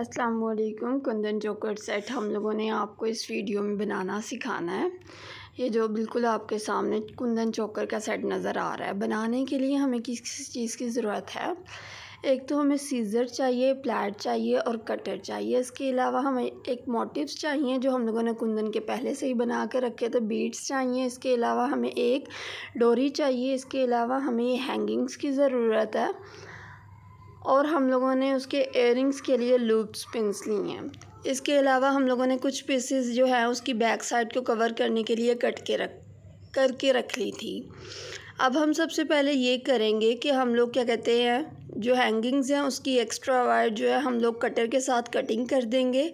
असलकुम Kundan joker set हम लोगों ने आपको इस वीडियो में बनाना सिखाना है ये जो बिल्कुल आपके सामने कुंदन चोकर का सेट नज़र आ रहा है बनाने के लिए हमें किस किस चीज़ की ज़रूरत है एक तो हमें सीज़र चाहिए प्लेट चाहिए और कटर चाहिए इसके अलावा हमें एक मोटिव्स चाहिए जो हम लोगों ने कुंदन के पहले से ही बना कर रखे थे बीट्स चाहिए इसके अलावा हमें एक डोरी चाहिए इसके अलावा हमें हैंगिंग्स की ज़रूरत है और हम लोगों ने उसके एयरिंग्स के लिए लूप्स पिंस ली हैं इसके अलावा हम लोगों ने कुछ पीसेस जो है उसकी बैक साइड को कवर करने के लिए कट के रख करके रख ली थी अब हम सबसे पहले ये करेंगे कि हम लोग क्या कहते हैं जो हैंगिंग्स हैं उसकी एक्स्ट्रा वायर जो है हम लोग कटर के साथ कटिंग कर देंगे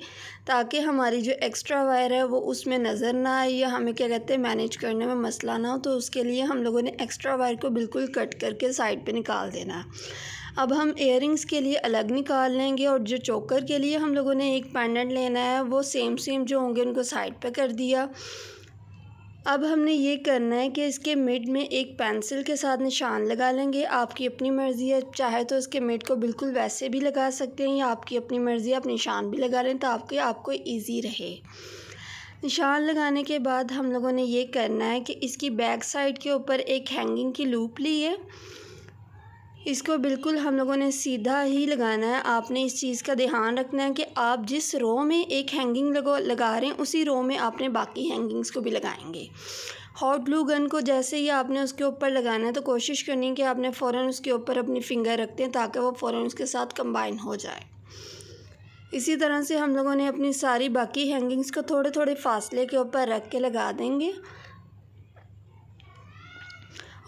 ताकि हमारी जो एक्स्ट्रा वायर है वो उसमें नज़र ना आए या हमें क्या कहते हैं मैनेज करने में मसला ना हो तो उसके लिए हम लोगों ने एक्स्ट्रा वायर को बिल्कुल कट करके साइड पे निकाल देना अब हम एयरिंग्स के लिए अलग निकाल लेंगे और जो चोकर के लिए हम लोगों ने एक पैंडेंट लेना है वो सेम सेम जो होंगे उनको साइड पे कर दिया अब हमने ये करना है कि इसके मिड में एक पेंसिल के साथ निशान लगा लेंगे आपकी अपनी मर्ज़ी है चाहे तो इसके मिड को बिल्कुल वैसे भी लगा सकते हैं या आपकी अपनी मर्ज़ी आप निशान भी लगा लें तो आपके आपको ईजी रहे निशान लगाने के बाद हम लोगों ने ये करना है कि इसकी बैक साइड के ऊपर एक हैंगिंग की लूप ली है इसको बिल्कुल हम लोगों ने सीधा ही लगाना है आपने इस चीज़ का ध्यान रखना है कि आप जिस रो में एक हैंगिंग लगो लगा रहे हैं उसी रो में आपने बाकी हैंगिंग्स को भी लगाएंगे हॉट ग्लू गन को जैसे ही आपने उसके ऊपर लगाना है तो कोशिश करनी है कि आपने फ़ौर उसके ऊपर अपनी फिंगर रखते हैं ताकि वो फ़ौर उसके साथ कंबाइन हो जाए इसी तरह से हम लोगों ने अपनी सारी बाकी हैंगिंग्स को थोड़े थोड़े फासले के ऊपर रख के लगा देंगे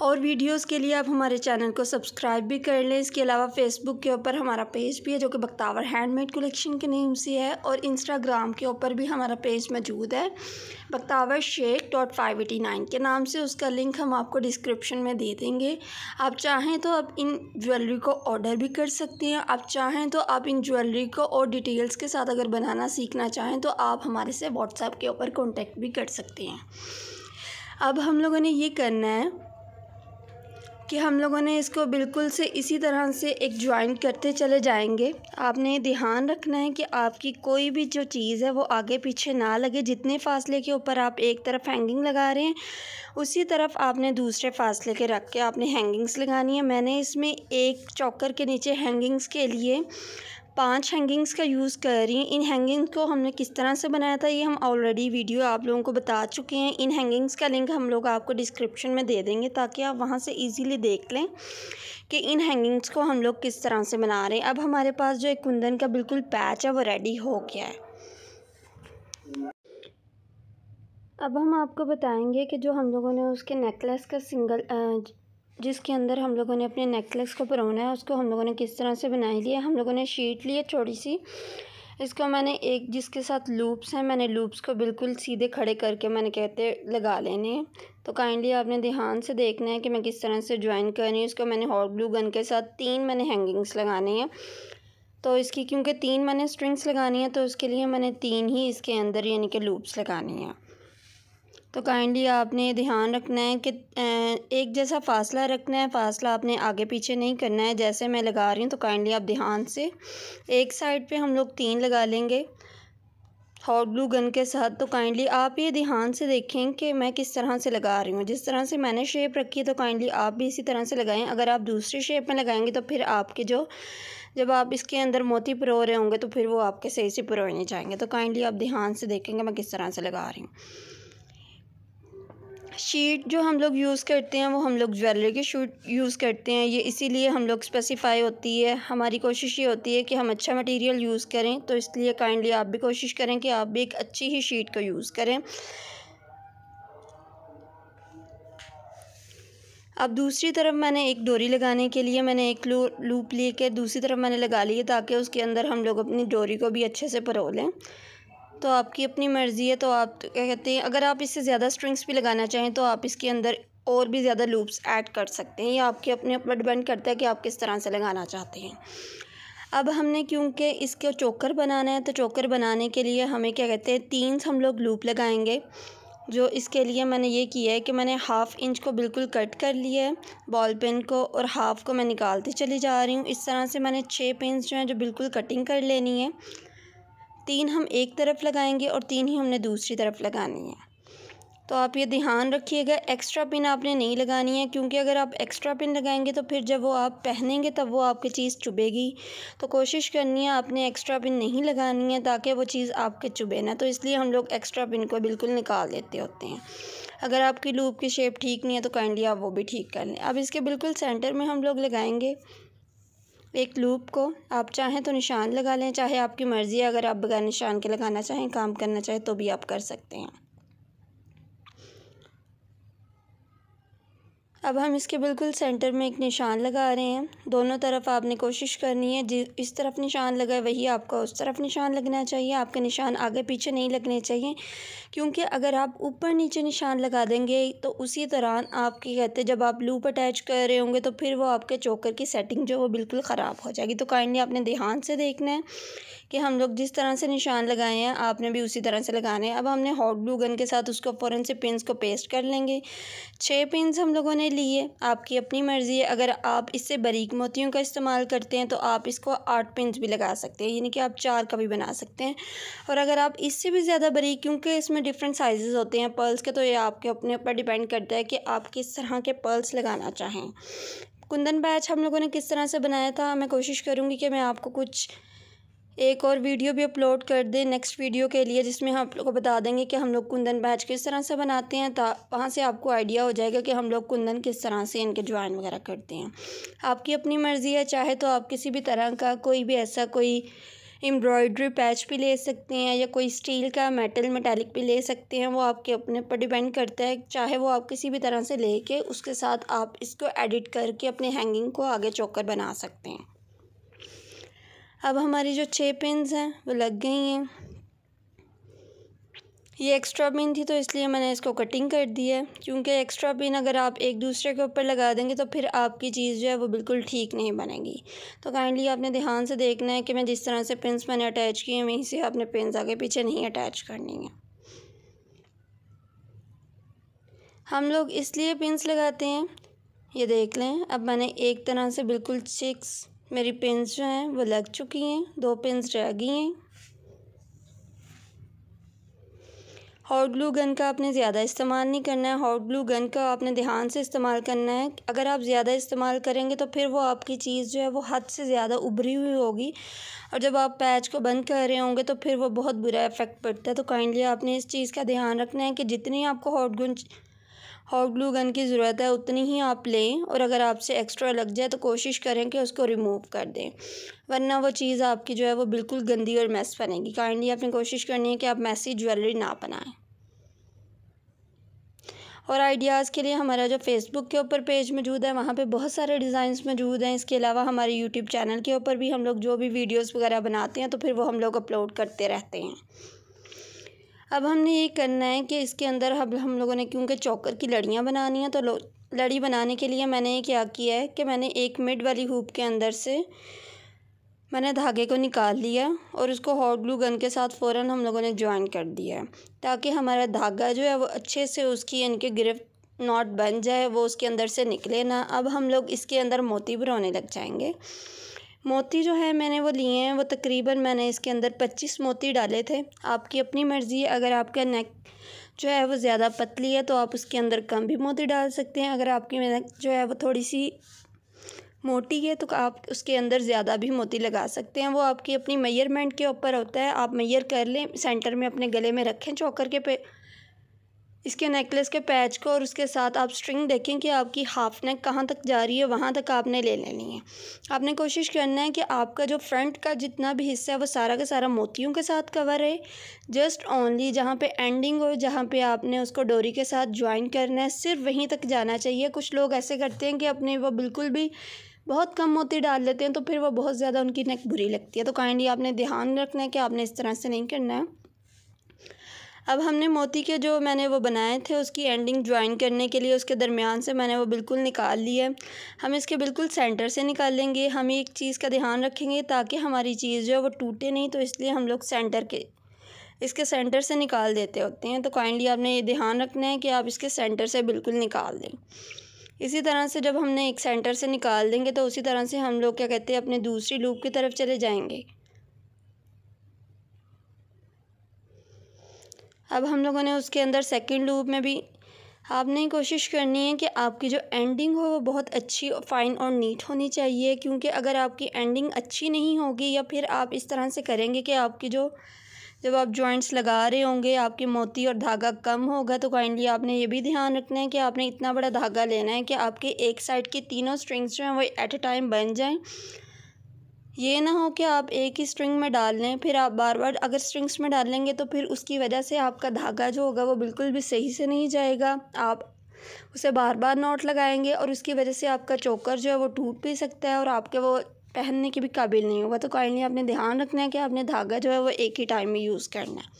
और वीडियोस के लिए आप हमारे चैनल को सब्सक्राइब भी कर लें इसके अलावा फेसबुक के ऊपर हमारा पेज भी है जो कि बक्तावर हैंडमेड कलेक्शन के नेम से है और इंस्टाग्राम के ऊपर भी हमारा पेज मौजूद है Bakhtawar Sheikh dot five eighty nine के नाम से उसका लिंक हम आपको डिस्क्रिप्शन में दे देंगे आप चाहें तो आप इन ज्वेलरी को ऑर्डर भी कर सकते हैं आप चाहें तो आप इन ज्वेलरी को और डिटेल्स के साथ अगर बनाना सीखना चाहें तो आप हमारे से व्हाट्सएप के ऊपर कॉन्टेक्ट भी कर सकते हैं अब हम लोगों ने ये करना है कि हम लोगों ने इसको बिल्कुल से इसी तरह से एक ज्वाइन करते चले जाएंगे आपने ध्यान रखना है कि आपकी कोई भी जो चीज़ है वो आगे पीछे ना लगे जितने फासले के ऊपर आप एक तरफ हैंगिंग लगा रहे हैं उसी तरफ आपने दूसरे फासले के रख के आपने हैंगिंग्स लगानी है मैंने इसमें एक चौकर के नीचे हैंगिंग्स के लिए पांच हैंगिंग्स का यूज़ कर रही हैं इन हैंगिंग्स को हमने किस तरह से बनाया था ये हम ऑलरेडी वीडियो आप लोगों को बता चुके हैं इन हैंगिंग्स का लिंक हम लोग आपको डिस्क्रिप्शन में दे देंगे ताकि आप वहाँ से ईजीली देख लें कि इन हैंगिंग्स को हम लोग किस तरह से बना रहे हैं अब हमारे पास जो एक कुंदन का बिल्कुल पैच है वो रेडी हो गया है अब हम आपको बताएंगे कि जो हम लोगों ने उसके नेकलेस का सिंगल जिसके अंदर हम लोगों ने अपने नेकलेस को परोना है उसको हम लोगों ने किस तरह से बना लिया हम लोगों ने शीट ली है थोड़ी सी इसको मैंने एक जिसके साथ लूप्स हैं मैंने लूप्स को बिल्कुल सीधे खड़े करके मैंने कहते लगा लेने तो काइंडली आपने ध्यान से देखना है कि मैं किस तरह से ज्वाइन कर रही हूँ इसको मैंने हॉट ग्लू गन के साथ तीन मैंने हैंगिंग्स लगाने हैं तो इसकी क्योंकि तीन मैंने स्ट्रिंग्स लगानी है तो उसके लिए मैंने तीन ही इसके अंदर यानी कि लूप्स लगानी है तो काइंडली आपने ध्यान रखना है कि एक जैसा फासला रखना है फासला आपने आगे पीछे नहीं करना है जैसे मैं लगा रही हूँ तो काइंडली आप ध्यान से एक साइड पे हम लोग तीन लगा लेंगे हॉट ग्लू गन के साथ तो काइंडली आप ये ध्यान से देखें कि मैं किस तरह से लगा रही हूँ जिस तरह से मैंने शेप रखी है तो काइंडली आप भी इसी तरह से लगाएं अगर आप दूसरी शेप में लगाएंगे तो फिर आपके जो जब आप इसके अंदर मोती पुरो रहे होंगे तो फिर वो आपके सही से पिरोए नहीं जाएंगे तो काइंडली आप ध्यान से देखेंगे मैं किस तरह से लगा रही हूँ शीट जो हम लोग यूज़ करते हैं वो हम लोग ज्वेलरी की शूट यूज़ करते हैं ये इसीलिए हम लोग स्पेसिफाई होती है हमारी कोशिश ये होती है कि हम अच्छा मटेरियल यूज़ करें तो इसलिए काइंडली आप भी कोशिश करें कि आप भी एक अच्छी ही शीट का यूज़ करें अब दूसरी तरफ मैंने एक डोरी लगाने के लिए मैंने एक लू लूप लिए दूसरी तरफ मैंने लगा ली है ताकि उसके अंदर हम लोग अपनी डोरी को भी अच्छे से परो लें तो आपकी अपनी मर्ज़ी है तो आप तो क्या कहते हैं अगर आप इससे ज़्यादा स्ट्रिंग्स भी लगाना चाहें तो आप इसके अंदर और भी ज़्यादा लूप्स ऐड कर सकते हैं ये आपके अपने ऊपर डिपेंड करता है कि आप किस तरह से लगाना चाहते हैं अब हमने क्योंकि इसके चोकर बनाना है तो चोकर बनाने के लिए हमें क्या कहते हैं तीन हम लोग लूप लगाएंगे जो इसके लिए मैंने ये किया है कि मैंने हाफ़ इंच को बिल्कुल कट कर लिया है बॉल पेन को और हाफ़ को मैं निकालती चली जा रही हूँ इस तरह से मैंने छः पेंस जो हैं जो बिल्कुल कटिंग कर लेनी है तीन हम एक तरफ लगाएंगे और तीन ही हमने दूसरी तरफ लगानी है तो आप ये ध्यान रखिएगा एक्स्ट्रा पिन आपने नहीं लगानी है क्योंकि अगर आप एक्स्ट्रा पिन लगाएंगे तो फिर जब वो आप पहनेंगे तब वो आपकी चीज़ चुभेगी तो कोशिश करनी है आपने एक्स्ट्रा पिन नहीं लगानी है ताकि वो चीज़ आपके चुभे ना तो इसलिए हम लोग एक्स्ट्रा पिन को बिल्कुल निकाल देते होते हैं अगर आपकी लूप की शेप ठीक नहीं है तो काइंडली आप वो भी ठीक कर लें अब इसके बिल्कुल सेंटर में हम लोग लगाएँगे एक लूप को आप चाहें तो निशान लगा लें चाहे आपकी मर्ज़ी है अगर आप बगैर निशान के लगाना चाहें काम करना चाहें तो भी आप कर सकते हैं अब हम इसके बिल्कुल सेंटर में एक निशान लगा रहे हैं दोनों तरफ आपने कोशिश करनी है जिस इस तरफ निशान लगाए वही आपका उस तरफ निशान लगना चाहिए आपके निशान आगे पीछे नहीं लगने चाहिए क्योंकि अगर आप ऊपर नीचे निशान लगा देंगे तो उसी दौरान आपके कहते जब आप लूप अटैच कर रहे होंगे तो फिर वो आपके चोकर की सेटिंग जो वो बिल्कुल ख़राब हो जाएगी तो काइंडली आपने ध्यान से देखना है कि हम लोग जिस तरह से निशान लगाए हैं आपने भी उसी तरह से लगाने हैं अब हमने हॉट ग्लू गन के साथ उसको फ़ौरन से पिंस को पेस्ट कर लेंगे छः पिंस हम लोगों ने लिए आपकी अपनी मर्ज़ी है अगर आप इससे बारीक मोतियों का इस्तेमाल करते हैं तो आप इसको आठ पिंस भी लगा सकते हैं यानी कि आप चार का भी बना सकते हैं और अगर आप इससे भी ज़्यादा बारीक क्योंकि इसमें डिफरेंट साइज़ होते हैं पर्ल्स के तो ये आपके अपने ऊपर डिपेंड करता है कि आप किस तरह के पर्ल्स लगाना चाहें कुंदन बैच हम लोगों ने किस तरह से बनाया था मैं कोशिश करूँगी कि मैं आपको कुछ एक और वीडियो भी अपलोड कर दें नेक्स्ट वीडियो के लिए जिसमें हम आप लोग को बता देंगे कि हम लोग कुंदन बैच किस तरह से बनाते हैं तो वहाँ से आपको आइडिया हो जाएगा कि हम लोग कुंदन किस तरह से इनके ज्वाइन वगैरह करते हैं आपकी अपनी मर्ज़ी है चाहे तो आप किसी भी तरह का कोई भी ऐसा कोई एम्ब्रॉयड्री पैच भी ले सकते हैं या कोई स्टील का मेटल मेटेलिक भी ले सकते हैं वो आपके अपने पर डिपेंड करता है चाहे वो आप किसी भी तरह से ले उसके साथ आप इसको एडिट करके अपने हैंगिंग को आगे चौकर बना सकते हैं अब हमारी जो छः पिन्स हैं वो लग गई हैं ये एक्स्ट्रा पिन थी तो इसलिए मैंने इसको कटिंग कर दी है क्योंकि एक्स्ट्रा पिन अगर आप एक दूसरे के ऊपर लगा देंगे तो फिर आपकी चीज़ जो है वो बिल्कुल ठीक नहीं बनेगी तो काइंडली आपने ध्यान से देखना है कि मैं जिस तरह से पिन्स मैंने अटैच किए हैं वहीं से आपने पिन्स आगे पीछे नहीं अटैच करनी है हम लोग इसलिए पिन्स लगाते हैं ये देख लें अब मैंने एक तरह से बिल्कुल सिक्स मेरी पिंस जो हैं वो लग चुकी हैं दो पिंस रह गई हैं हॉट ग्लू गन का आपने ज़्यादा इस्तेमाल नहीं करना है हॉट ग्लू गन का आपने ध्यान से इस्तेमाल करना है अगर आप ज़्यादा इस्तेमाल करेंगे तो फिर वो आपकी चीज़ जो है वो हद से ज़्यादा उभरी हुई होगी और जब आप पैच को बंद कर रहे होंगे तो फिर वो बहुत बुरा इफ़ेक्ट पड़ता है तो काइंडली आपने इस चीज़ का ध्यान रखना है कि जितनी आपको hot gun hot glue gun की ज़रूरत है उतनी ही आप लें और अगर आपसे एक्स्ट्रा लग जाए तो कोशिश करें कि उसको रिमूव कर दें वरना वो चीज़ आपकी जो है वो बिल्कुल गंदी और मैस बनेगी काइंडली आपने कोशिश करनी है कि आप मैसी ज्वेलरी ना बनाएं और आइडियाज़ के लिए हमारा जो फेसबुक के ऊपर पेज मौजूद है वहाँ पे बहुत सारे डिज़ाइंस मौजूद हैं इसके अलावा हमारे यूट्यूब चैनल के ऊपर भी हम लोग जो भी वीडियोस वगैरह बनाते हैं तो फिर वो हम लोग अपलोड करते रहते हैं अब हमने ये करना है कि इसके अंदर अब हम लोगों ने क्योंकि चौकर की लड़ियाँ बनानी हैं तो लड़ी बनाने के लिए मैंने ये क्या किया है कि मैंने एक मिड वाली हुप के अंदर से मैंने धागे को निकाल लिया और उसको हॉट ग्लू गन के साथ फ़ौर हम लोगों ने ज्वाइन कर दिया है ताकि हमारा धागा जो है वो अच्छे से उसकी इनके गिरफ्त नॉट बन जाए वो उसके अंदर से निकले ना अब हम लोग इसके अंदर मोती रोने लग जाएंगे मोती जो है मैंने वो लिए हैं वो तकरीबन मैंने इसके अंदर पच्चीस मोती डाले थे आपकी अपनी मर्ज़ी है अगर आपका नेक जो है वो ज़्यादा पतली है तो आप उसके अंदर कम भी मोती डाल सकते हैं अगर आपकी नेक जो है वो थोड़ी सी मोटी है तो आप उसके अंदर ज़्यादा भी मोती लगा सकते हैं वो आपकी अपनी मैयरमेंट के ऊपर होता है आप मैयर कर लें सेंटर में अपने गले में रखें चौकर के पे इसके नेकलेस के पैच को और उसके साथ आप स्ट्रिंग देखें कि आपकी हाफ नेक कहाँ तक जा रही है वहाँ तक आपने ले लेनी है आपने कोशिश करना है कि आपका जो फ्रंट का जितना भी हिस्सा है वो सारा का सारा मोतियों के साथ कवर है जस्ट ओनली जहाँ पे एंडिंग हो जहाँ पे आपने उसको डोरी के साथ ज्वाइन करना है सिर्फ वहीं तक जाना चाहिए कुछ लोग ऐसे करते हैं कि अपने वो बिल्कुल भी बहुत कम मोती डाल लेते हैं तो फिर वो बहुत ज़्यादा उनकी नेक बुरी लगती है तो काइंडली आपने ध्यान रखना है कि आपने इस तरह से नहीं करना है अब हमने मोती के जो मैंने वो बनाए थे उसकी एंडिंग ज्वाइन करने के लिए उसके दरमियान से मैंने वो बिल्कुल निकाल ली है हम इसके बिल्कुल सेंटर से निकालेंगे हम एक चीज़ का ध्यान रखेंगे ताकि हमारी चीज़ जो है वो टूटे नहीं तो इसलिए हम लोग सेंटर के इसके सेंटर से निकाल देते होते हैं तो काइंडली आपने ये ध्यान रखना है कि आप इसके सेंटर से बिल्कुल निकाल दें इसी तरह से जब हमने एक सेंटर से निकाल देंगे तो उसी तरह से हम लोग क्या कहते हैं अपने दूसरी लूप की तरफ चले जाएंगे अब हम लोगों ने उसके अंदर सेकेंड लूप में भी आपने कोशिश करनी है कि आपकी जो एंडिंग हो वो बहुत अच्छी फ़ाइन और नीट होनी चाहिए क्योंकि अगर आपकी एंडिंग अच्छी नहीं होगी या फिर आप इस तरह से करेंगे कि आपकी जो जब आप जॉइंट्स लगा रहे होंगे आपके मोती और धागा कम होगा तो काइंडली आपने ये भी ध्यान रखना है कि आपने इतना बड़ा धागा लेना है कि आपके एक साइड की तीनों स्ट्रिंग्स जो हैं वो एट ए टाइम बन जाएं ये ना हो कि आप एक ही स्ट्रिंग में डाल लें फिर आप बार बार अगर स्ट्रिंग्स में डालेंगे तो फिर उसकी वजह से आपका धागा जो होगा वो बिल्कुल भी सही से नहीं जाएगा आप उसे बार बार नॉट लगाएंगे और उसकी वजह से आपका चोकर जो है वो टूट भी सकता है और आपके वो पहनने के भी काबिल नहीं होगा तो काइंडली आपने ध्यान रखना है कि आपने धागा जो है वो एक ही टाइम में यूज़ करना है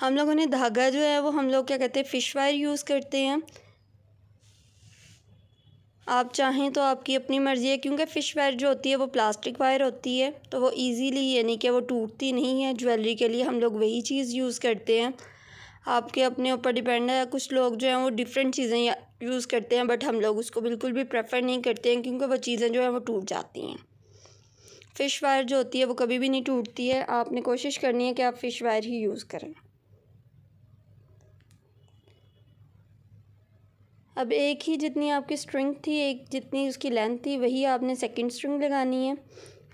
हम लोगों ने धागा जो है वो हम लोग क्या कहते हैं फ़िश वायर यूज़ करते हैं आप चाहें तो आपकी अपनी मर्ज़ी है क्योंकि फ़िश वायर जो होती है वो प्लास्टिक वायर होती है तो वो इजीली यानी कि वो टूटती नहीं है ज्वेलरी के लिए हम लोग वही चीज़ यूज़ करते हैं आपके अपने ऊपर डिपेंड है कुछ लोग जो हैं वो डिफरेंट चीज़ें यूज़ करते हैं बट हम लोग उसको बिल्कुल भी प्रेफर नहीं करते हैं क्योंकि वो चीज़ें जो हैं वो टूट जाती हैं फ़िश वायर जो होती है वो कभी भी नहीं टूटती है आपने कोशिश करनी है कि आप फ़िश वायर ही यूज़ करें अब एक ही जितनी आपकी स्ट्रिंग थी एक जितनी उसकी लेंथ थी वही आपने सेकंड स्ट्रिंग लगानी है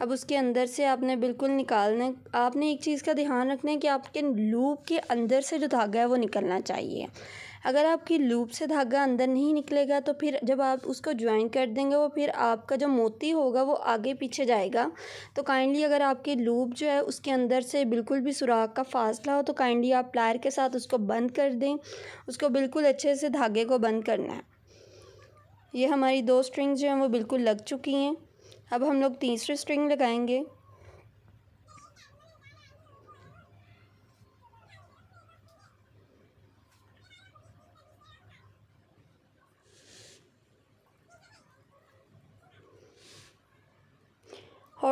अब उसके अंदर से आपने बिल्कुल निकालना आपने एक चीज़ का ध्यान रखना है कि आपके लूप के अंदर से जो धागा है वो निकलना चाहिए अगर आपकी लूप से धागा अंदर नहीं निकलेगा तो फिर जब आप उसको ज्वाइन कर देंगे वो फिर आपका जो मोती होगा वो आगे पीछे जाएगा तो काइंडली अगर आपकी लूप जो है उसके अंदर से बिल्कुल भी सुराख का फासला हो तो काइंडली आप प्लायर के साथ उसको बंद कर दें उसको बिल्कुल अच्छे से धागे को बंद करना है ये हमारी दो स्ट्रिंग जो हैं वो बिल्कुल लग चुकी हैं अब हम लोग तीसरी स्ट्रिंग लगाएंगे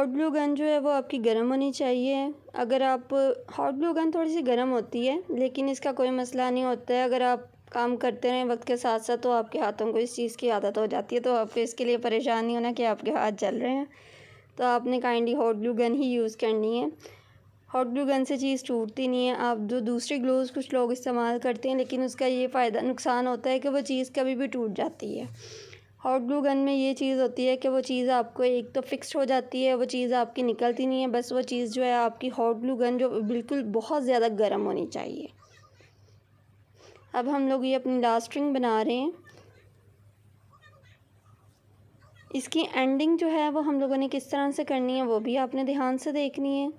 हॉट ग्लू गन जो है वो आपकी गर्म होनी चाहिए अगर आप हॉट ग्लू गन थोड़ी सी गर्म होती है लेकिन इसका कोई मसला नहीं होता है अगर आप काम करते रहें वक्त के साथ साथ तो आपके हाथों को इस चीज़ की आदत हो जाती है तो आपको इसके लिए परेशान नहीं होना कि आपके हाथ जल रहे हैं तो आपने काइंडली हॉट ग्लू गन ही यूज़ करनी है हॉट ग्लू गन से चीज़ टूटती नहीं है आप जो दूसरे ग्लोव कुछ लोग इस्तेमाल करते हैं लेकिन उसका ये फ़ायदा नुकसान होता है कि वो चीज़ कभी भी टूट जाती है हॉट ग्लू गन में ये चीज़ होती है कि वो चीज़ आपको एक तो फ़िक्स्ड हो जाती है वो चीज़ आपकी निकलती नहीं है बस वो चीज़ जो है आपकी हॉट ग्लू गन जो बिल्कुल बहुत ज़्यादा गर्म होनी चाहिए अब हम लोग ये अपनी लास्ट रिंग बना रहे हैं इसकी एंडिंग जो है वो हम लोगों ने किस तरह से करनी है वो भी आपने ध्यान से देखनी है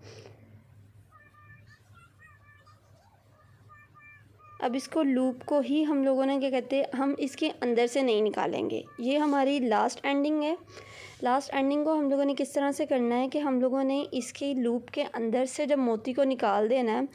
अब इसको लूप को ही हम लोगों ने क्या कहते हैं हम इसके अंदर से नहीं निकालेंगे ये हमारी लास्ट एंडिंग है लास्ट एंडिंग को हम लोगों ने किस तरह से करना है कि हम लोगों ने इसकी लूप के अंदर से जब मोती को निकाल देना है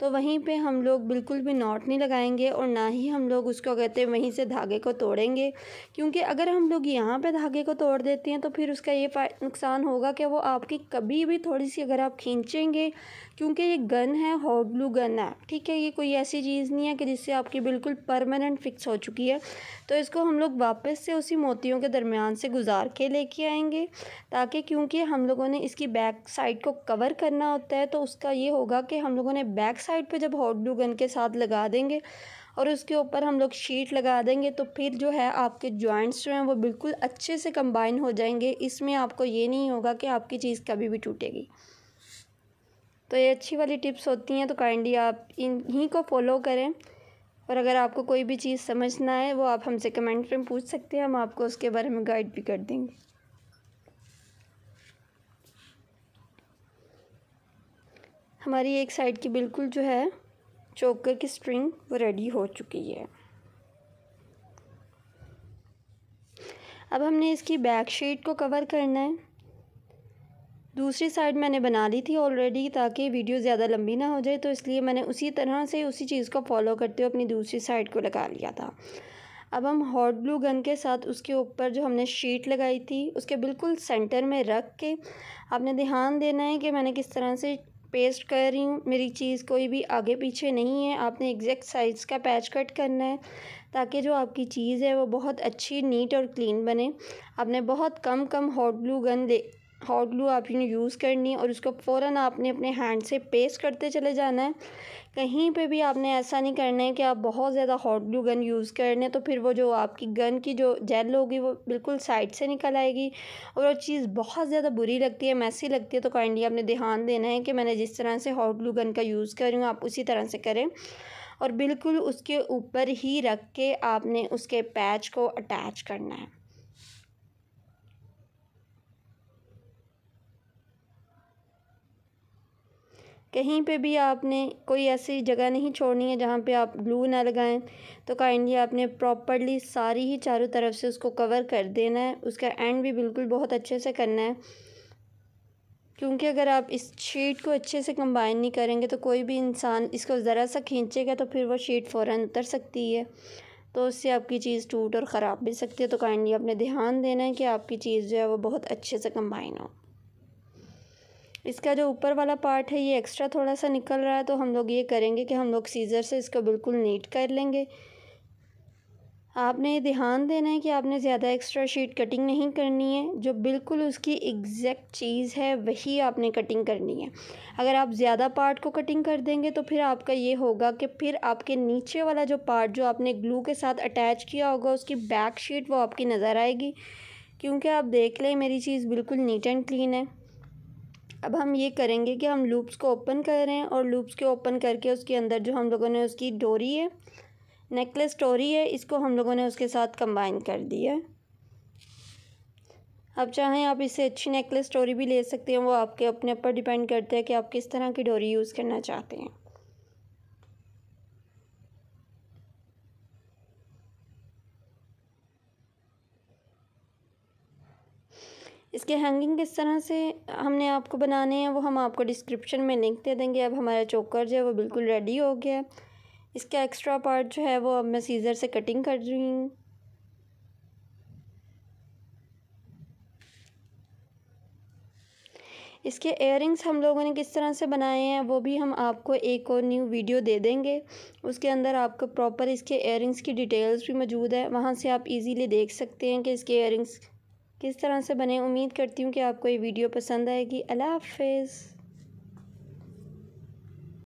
तो वहीं पे हम लोग बिल्कुल भी नॉट नहीं लगाएंगे और ना ही हम लोग उसको कहते हैं वहीं से धागे को तोड़ेंगे क्योंकि अगर हम लोग यहाँ पे धागे को तोड़ देते हैं तो फिर उसका ये नुकसान होगा कि वो आपकी कभी भी थोड़ी सी अगर आप खींचेंगे क्योंकि ये गन है हॉट ब्लू गन है ठीक है ये कोई ऐसी चीज़ नहीं है कि जिससे आपकी बिल्कुल परमानेंट फिक्स हो चुकी है तो इसको हम लोग वापस से उसी मोतियों के दरमियान से गुजार के लेके आए जाएंगे ताकि क्योंकि हम लोगों ने इसकी बैक साइड को कवर करना होता है तो उसका ये होगा कि हम लोगों ने बैक साइड पे जब हॉट ग्लू गन के साथ लगा देंगे और उसके ऊपर हम लोग शीट लगा देंगे तो फिर जो है आपके जॉइंट्स जो हैं वो बिल्कुल अच्छे से कंबाइन हो जाएंगे इसमें आपको ये नहीं होगा कि आपकी चीज़ कभी भी टूटेगी तो ये अच्छी वाली टिप्स होती हैं तो काइंडली आप इन्हीं को फॉलो करें और अगर आपको कोई भी चीज़ समझना है वो आप हमसे कमेंट में पूछ सकते हैं हम आपको उसके बारे में गाइड भी कर देंगे हमारी एक साइड की बिल्कुल जो है चोकर की स्ट्रिंग वो रेडी हो चुकी है अब हमने इसकी बैक शीट को कवर करना है दूसरी साइड मैंने बना ली थी ऑलरेडी ताकि वीडियो ज़्यादा लंबी ना हो जाए तो इसलिए मैंने उसी तरह से उसी चीज़ को फॉलो करते हुए अपनी दूसरी साइड को लगा लिया था अब हम हॉट ब्लू गन के साथ उसके ऊपर जो हमने शीट लगाई थी उसके बिल्कुल सेंटर में रख के आपने ध्यान देना है कि मैंने किस तरह से पेस्ट कर रही हूँ मेरी चीज़ कोई भी आगे पीछे नहीं है आपने एग्जैक्ट साइज़ का पैच कट करना है ताकि जो आपकी चीज़ है वो बहुत अच्छी नीट और क्लीन बने आपने बहुत कम कम हॉट ग्लू गन ले हॉट ग्लू आपने यूज़ करनी है और उसको फ़ौर आपने अपने हैंड से पेस्ट करते चले जाना है कहीं पे भी आपने ऐसा नहीं करना है कि आप बहुत ज़्यादा हॉट ग्लू गन यूज़ कर तो फिर वो जो आपकी गन की जो जेल होगी वो बिल्कुल साइड से निकल आएगी और वो चीज़ बहुत ज़्यादा बुरी लगती है मैसी लगती है तो काइंडली आपने ध्यान देना है कि मैंने जिस तरह से हॉट ग्लू गन का यूज़ करी हूँ आप उसी तरह से करें और बिल्कुल उसके ऊपर ही रख के आपने उसके पैच को अटैच करना है कहीं पे भी आपने कोई ऐसी जगह नहीं छोड़नी है जहाँ पे आप ग्लू ना लगाएं तो काइंडली आपने प्रॉपरली सारी ही चारों तरफ से उसको कवर कर देना है उसका एंड भी बिल्कुल बहुत अच्छे से करना है क्योंकि अगर आप इस शीट को अच्छे से कंबाइन नहीं करेंगे तो कोई भी इंसान इसको ज़रा सा खींचेगा तो फिर वो शीट फ़ौर उतर सकती है तो उससे आपकी चीज़ टूट और ख़राब भी सकती है तो काइंडली आपने ध्यान देना है कि आपकी चीज़ जो है वो बहुत अच्छे से कंबाइन हो इसका जो ऊपर वाला पार्ट है ये एक्स्ट्रा थोड़ा सा निकल रहा है तो हम लोग ये करेंगे कि हम लोग सीज़र से इसको बिल्कुल नीट कर लेंगे आपने ये ध्यान देना है कि आपने ज़्यादा एक्स्ट्रा शीट कटिंग नहीं करनी है जो बिल्कुल उसकी एग्जैक्ट चीज़ है वही आपने कटिंग करनी है अगर आप ज़्यादा पार्ट को कटिंग कर देंगे तो फिर आपका ये होगा कि फिर आपके नीचे वाला जो पार्ट जो आपने ग्लू के साथ अटैच किया होगा उसकी बैक शीट वो आपकी नज़र आएगी क्योंकि आप देख लें मेरी चीज़ बिल्कुल नीट एंड क्लीन है अब हम ये करेंगे कि हम लूप्स को ओपन कर रहे हैं और लूप्स के ओपन करके उसके अंदर जो हम लोगों ने उसकी डोरी है नेकलेस डोरी है इसको हम लोगों ने उसके साथ कंबाइन कर दिया है अब चाहें आप इससे अच्छी नेकलेस डोरी भी ले सकते हैं वो आपके अपने ऊपर डिपेंड करते हैं कि आप किस तरह की डोरी यूज़ करना चाहते हैं इसके हैंगिंग किस तरह से हमने आपको बनाने हैं वो हम आपको डिस्क्रिप्शन में लिंक दे देंगे अब हमारा चोकर जो है वो बिल्कुल रेडी हो गया है इसका एक्स्ट्रा पार्ट जो है वो अब मैं सीज़र से कटिंग कर रही हूँ इसके एयरिंग्स हम लोगों ने किस तरह से बनाए हैं वो भी हम आपको एक और न्यू वीडियो दे देंगे उसके अंदर आपको प्रॉपर इसके एयरिंग्स की डिटेल्स भी मौजूद है वहाँ से आप इजीली देख सकते हैं कि इसके एयरिंग्स किस तरह से बने उम्मीद करती हूँ कि आपको ये वीडियो पसंद आएगी अल्लाह हाफिज़